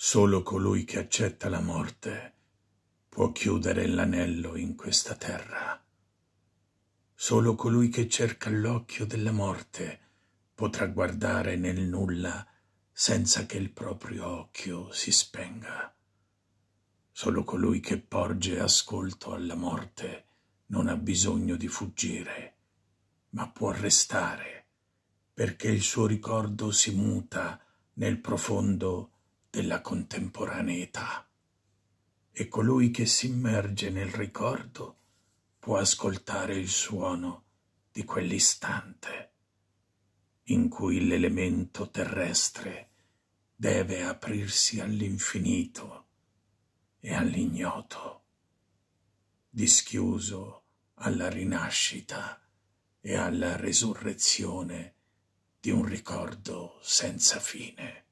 Solo colui che accetta la morte può chiudere l'anello in questa terra. Solo colui che cerca l'occhio della morte potrà guardare nel nulla senza che il proprio occhio si spenga. Solo colui che porge ascolto alla morte non ha bisogno di fuggire, ma può restare, perché il suo ricordo si muta nel profondo della contemporaneità e colui che si immerge nel ricordo può ascoltare il suono di quell'istante in cui l'elemento terrestre deve aprirsi all'infinito e all'ignoto, dischiuso alla rinascita e alla resurrezione di un ricordo senza fine.